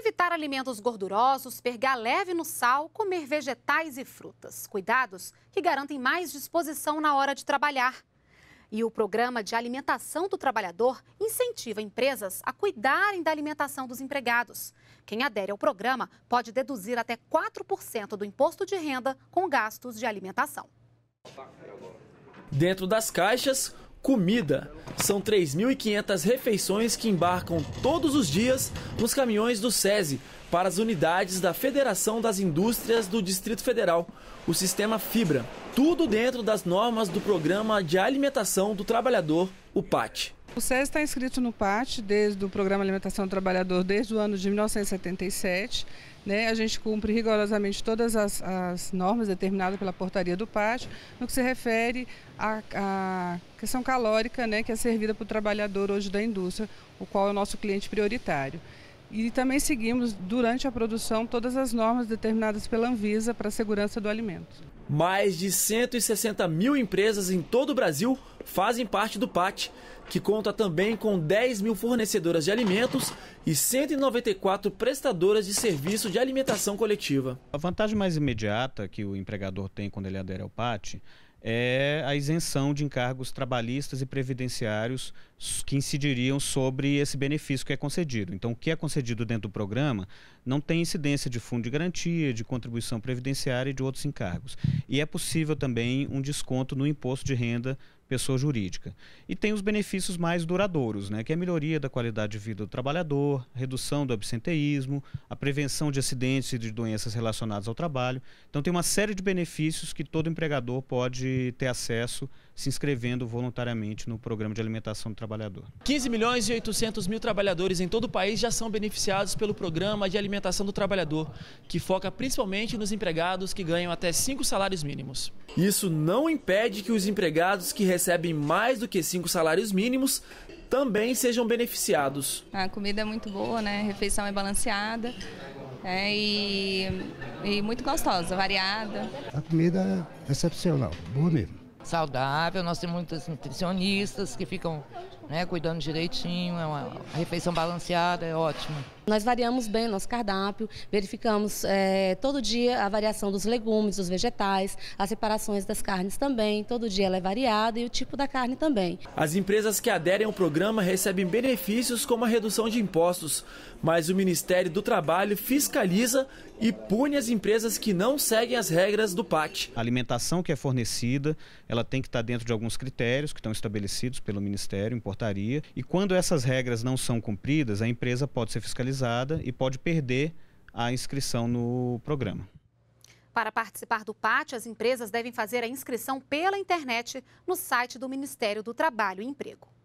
Evitar alimentos gordurosos, pegar leve no sal, comer vegetais e frutas. Cuidados que garantem mais disposição na hora de trabalhar. E o Programa de Alimentação do Trabalhador incentiva empresas a cuidarem da alimentação dos empregados. Quem adere ao programa pode deduzir até 4% do imposto de renda com gastos de alimentação. Dentro das caixas, comida. São 3.500 refeições que embarcam todos os dias nos caminhões do SESI para as unidades da Federação das Indústrias do Distrito Federal, o sistema Fibra. Tudo dentro das normas do Programa de Alimentação do Trabalhador, o PAT. O SES está inscrito no PAT desde o Programa Alimentação do Trabalhador desde o ano de 1977. Né? A gente cumpre rigorosamente todas as, as normas determinadas pela portaria do PAT no que se refere à, à questão calórica né, que é servida para o trabalhador hoje da indústria, o qual é o nosso cliente prioritário. E também seguimos, durante a produção, todas as normas determinadas pela Anvisa para a segurança do alimento. Mais de 160 mil empresas em todo o Brasil fazem parte do PAT, que conta também com 10 mil fornecedoras de alimentos e 194 prestadoras de serviço de alimentação coletiva. A vantagem mais imediata que o empregador tem quando ele adere ao PAT é a isenção de encargos trabalhistas e previdenciários que incidiriam sobre esse benefício que é concedido. Então, o que é concedido dentro do programa não tem incidência de fundo de garantia, de contribuição previdenciária e de outros encargos. E é possível também um desconto no imposto de renda pessoa jurídica. E tem os benefícios mais duradouros, né, que é a melhoria da qualidade de vida do trabalhador, redução do absenteísmo, a prevenção de acidentes e de doenças relacionadas ao trabalho. Então tem uma série de benefícios que todo empregador pode ter acesso se inscrevendo voluntariamente no programa de alimentação do trabalhador. 15 milhões e 800 mil trabalhadores em todo o país já são beneficiados pelo programa de alimentação do trabalhador, que foca principalmente nos empregados que ganham até cinco salários mínimos. Isso não impede que os empregados que recebem mais do que cinco salários mínimos também sejam beneficiados. A comida é muito boa, né? A refeição é balanceada é, e, e muito gostosa, variada. A comida é excepcional, boa mesmo saudável. Nós temos muitas nutricionistas que ficam né, cuidando direitinho, é uma refeição balanceada, é ótimo. Nós variamos bem o nosso cardápio, verificamos é, todo dia a variação dos legumes, dos vegetais, as separações das carnes também, todo dia ela é variada e o tipo da carne também. As empresas que aderem ao programa recebem benefícios como a redução de impostos, mas o Ministério do Trabalho fiscaliza e pune as empresas que não seguem as regras do PAC. A alimentação que é fornecida, ela tem que estar dentro de alguns critérios que estão estabelecidos pelo Ministério, importante portaria. E quando essas regras não são cumpridas, a empresa pode ser fiscalizada e pode perder a inscrição no programa. Para participar do PAT, as empresas devem fazer a inscrição pela internet no site do Ministério do Trabalho e Emprego.